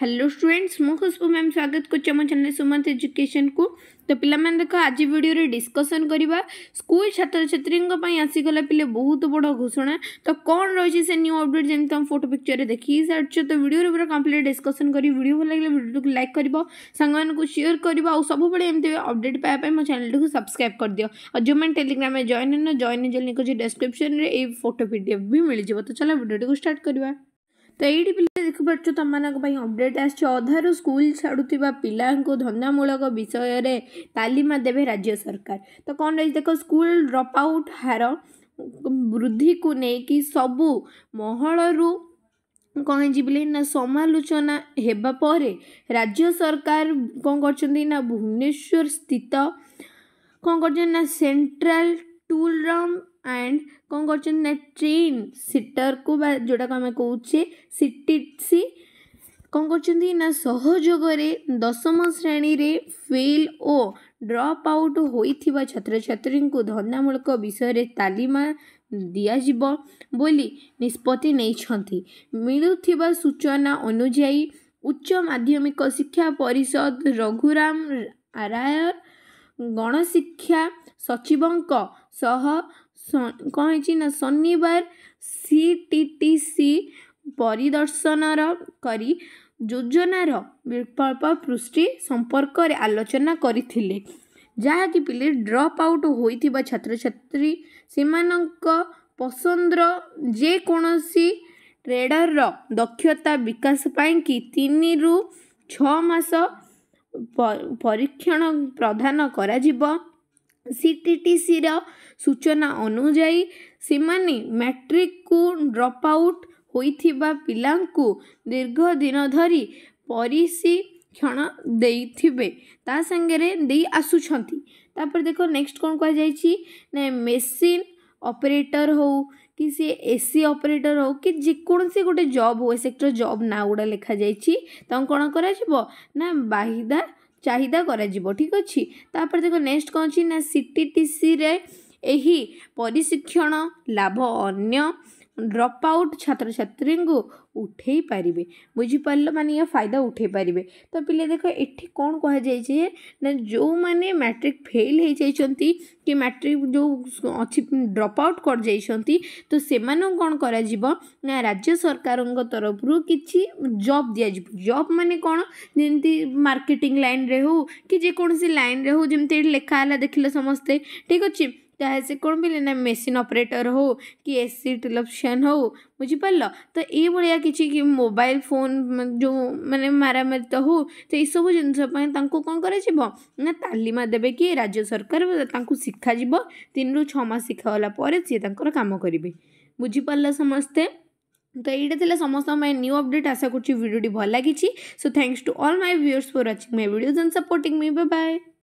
hello students मु खुशबू ma'am स्वागत करछु channel Sumant education को तो देख आज भिडियो डिस्कसन करवा स्कूल छात्र छात्री आसीगला पे बहुत बड़ घोषणा तो कौन रही से न्यू अपडेट जमी तुम फोटो पिक्चर देखी सारी तो भिडियो पूरा कम्प्लीट डिस्कसन कर भिड भल लगे भिडियो को लाइक कर सांग कर सेयर कर सबुबले एमती अपडेट पाया मो चेल को सब्सक्राइब कर दि और जो मैंने टेलीग्राम में जॉन है ना जॉइन जो में ये फोटो भिडियो भी मिल जाव तो चलो भिडियो को स्टार्ट करवा तो ये ଦେଖିପାରୁଛୁ ତୁମମାନଙ୍କ ପାଇଁ ଅପଡ଼େଟ୍ ଆସିଛି ଅଧାରୁ ସ୍କୁଲ ଛାଡ଼ୁଥିବା ପିଲାଙ୍କୁ ଧନ୍ଦାମୂଳକ ବିଷୟରେ ତାଲିମ ଦେବେ ରାଜ୍ୟ ସରକାର ତ କ'ଣ ରହିଛି ଦେଖ ସ୍କୁଲ ଡ୍ରପ୍ ଆଉଟ୍ ହାର ବୃଦ୍ଧିକୁ ନେଇକି ସବୁ ମହଳରୁ କହିଛି ବୋଲି ନା ସମାଲୋଚନା ହେବା ପରେ ରାଜ୍ୟ ସରକାର କ'ଣ କରୁଛନ୍ତି ନା ଭୁବନେଶ୍ୱର ସ୍ଥିତ କ'ଣ କରୁଛନ୍ତି ନା ସେଣ୍ଟ୍ରାଲ ଟୁଲ୍ର ଆଣ୍ଡ କ'ଣ କରୁଛନ୍ତି ନା ଟ୍ରେନ୍ ସିଟରକୁ ବା ଯେଉଁଟାକୁ ଆମେ କହୁଛେ ସିଟିସି କ'ଣ କରୁଛନ୍ତି ନା ସହଯୋଗରେ ଦଶମ ଶ୍ରେଣୀରେ ଫେଲ୍ ଓ ଡ୍ରପ୍ ଆଉଟ୍ ହୋଇଥିବା ଛାତ୍ରଛାତ୍ରୀଙ୍କୁ ଧନ୍ଦାମୂଳକ ବିଷୟରେ ତାଲିମ ଦିଆଯିବ ବୋଲି ନିଷ୍ପତ୍ତି ନେଇଛନ୍ତି ମିଳୁଥିବା ସୂଚନା ଅନୁଯାୟୀ ଉଚ୍ଚ ମାଧ୍ୟମିକ ଶିକ୍ଷା ପରିଷଦ ରଘୁରାମ ଆରାୟର ଗଣଶିକ୍ଷା ସଚିବଙ୍କ ସହ କ'ଣ ହେଇଛି ନା ଶନିବାର ସି ଟି ଟି ସି ପରିଦର୍ଶନର କରି ଯୋଜନାର ବିକଳ୍ପ ପୃଷ୍ଟି ସମ୍ପର୍କରେ ଆଲୋଚନା କରିଥିଲେ ଯାହାକି ପିଲେ ଡ୍ରପ୍ ଆଉଟ୍ ହୋଇଥିବା ଛାତ୍ରଛାତ୍ରୀ ସେମାନଙ୍କ ପସନ୍ଦର ଯେକୌଣସି ଟ୍ରେଡର୍ର ଦକ୍ଷତା ବିକାଶ ପାଇଁ କି ତିନିରୁ ଛଅ ମାସ ପରୀକ୍ଷଣ ପ୍ରଦାନ କରାଯିବ ସିଟିଟିସିର ସୂଚନା ଅନୁଯାୟୀ ସେମାନେ ମାଟ୍ରିକ୍କୁ ଡ୍ରପ୍ ଆଉଟ୍ ହୋଇଥିବା ପିଲାଙ୍କୁ ଦୀର୍ଘ ଦିନ ଧରି ପରିଶିକ୍ଷଣ ଦେଇଥିବେ ତା ସାଙ୍ଗରେ ଦେଇ ଆସୁଛନ୍ତି ତାପରେ ଦେଖ ନେକ୍ସଟ କ'ଣ କୁହାଯାଇଛି ନା ମେସିନ୍ ଅପରେଟର ହଉ କି ସିଏ ସି ଅପରେଟର ହଉ କି ଯେକୌଣସି ଗୋଟେ ଜବ୍ ହଉ ସେକ୍ଟର ଜବ୍ ନାଁ ଗୁଡ଼ା ଲେଖାଯାଇଛି ତାଙ୍କୁ କ'ଣ କରାଯିବ ନା ବାହିଦା ଚାହିଦା କରାଯିବ ଠିକ୍ ଅଛି ତାପରେ ଦେଖ ନେକ୍ସଟ କ'ଣ ଅଛି ନା ସିରେ ଏହି ପରିଶିକ୍ଷଣ ଲାଭ ଅନ୍ୟ ଡ୍ରପ୍ ଆଉଟ୍ ଛାତ୍ରଛାତ୍ରୀଙ୍କୁ ଉଠାଇ ପାରିବେ ବୁଝିପାରିଲ ମାନେ ୟା ଫାଇଦା ଉଠାଇ ପାରିବେ ତ ପିଲା ଦେଖ ଏଠି କ'ଣ କୁହାଯାଇଛି ଯେ ନା ଯେଉଁମାନେ ମ୍ୟାଟ୍ରିକ୍ ଫେଲ୍ ହେଇଯାଇଛନ୍ତି କି ମ୍ୟାଟ୍ରିକ୍ ଯେଉଁ ଅଛି ଡ୍ରପ୍ ଆଉଟ୍ କରିଯାଇଛନ୍ତି ତ ସେମାନଙ୍କୁ କ'ଣ କରାଯିବ ନା ରାଜ୍ୟ ସରକାରଙ୍କ ତରଫରୁ କିଛି ଜବ୍ ଦିଆଯିବ ଜବ୍ ମାନେ କ'ଣ ଯେମିତି ମାର୍କେଟିଂ ଲାଇନ୍ରେ ହେଉ କି ଯେକୌଣସି ଲାଇନ୍ରେ ହେଉ ଯେମିତି ଏଠି ଲେଖା ହେଲା ଦେଖିଲେ ସମସ୍ତେ ଠିକ୍ ଅଛି चाहे से कोण भी लेना ମେସିନ୍ ଅପରେଟର୍ ହେଉ କି ଏ ସି ଟେକ୍ନିସିଆନ୍ ହେଉ ବୁଝିପାରିଲ ତ ଏଇଭଳିଆ କିଛି କି ମୋବାଇଲ୍ ଫୋନ୍ ଯେଉଁ ମାନେ ମାରାମାରି ତ ହେଉ ତ ଏଇସବୁ ଜିନିଷ ପାଇଁ ତାଙ୍କୁ କ'ଣ କରାଯିବ ନା ତାଲିମ ଦେବେ କି ରାଜ୍ୟ ସରକାର ତାଙ୍କୁ ଶିଖାଯିବ ତିନିରୁ ଛଅ ମାସ ଶିଖାଗଲା ପରେ ସିଏ ତାଙ୍କର କାମ କରିବେ ବୁଝିପାରିଲା ସମସ୍ତେ ତ ଏଇଟା ଥିଲା ସମସ୍ତଙ୍କ ପାଇଁ ନ୍ୟୁ ଅପଡ଼େଟ୍ ଆଶା କରୁଛି ଭିଡ଼ିଓଟି ଭଲ ଲାଗିଛି so thanks to all my viewers for watching my videos and supporting me bye